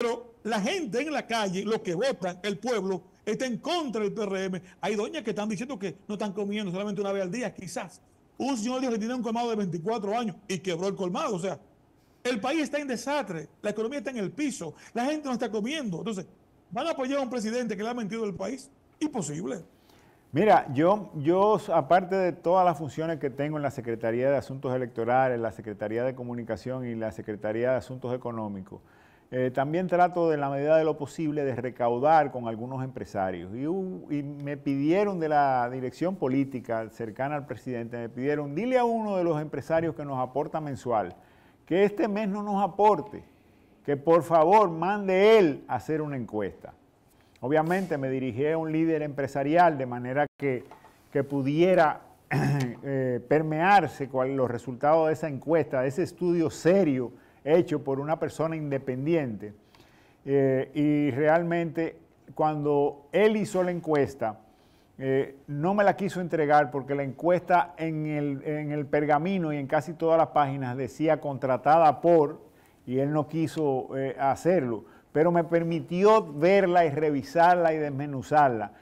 Pero la gente en la calle, los que votan, el pueblo, está en contra del PRM. Hay doñas que están diciendo que no están comiendo solamente una vez al día, quizás. Un señor dijo que tiene un colmado de 24 años y quebró el colmado. O sea, el país está en desastre, la economía está en el piso, la gente no está comiendo. Entonces, ¿van a apoyar a un presidente que le ha mentido al país? Imposible. Mira, yo, yo aparte de todas las funciones que tengo en la Secretaría de Asuntos Electorales, la Secretaría de Comunicación y la Secretaría de Asuntos Económicos, eh, también trato de la medida de lo posible de recaudar con algunos empresarios. Y, me pidieron de la dirección política cercana al presidente, me pidieron, dile a uno de los empresarios que nos aporta mensual, que este mes no nos aporte, que por favor mande él a hacer una encuesta. Obviamente me dirigí a un líder empresarial de manera que, que pudiera eh, permearse con los resultados de esa encuesta, de ese estudio serio hecho por una persona independiente. Eh, y realmente cuando él hizo la encuesta, eh, no me la quiso entregar porque la encuesta en el, pergamino y en casi todas las páginas decía contratada por, y él no quiso eh, hacerlo, pero me permitió verla y revisarla y desmenuzarla.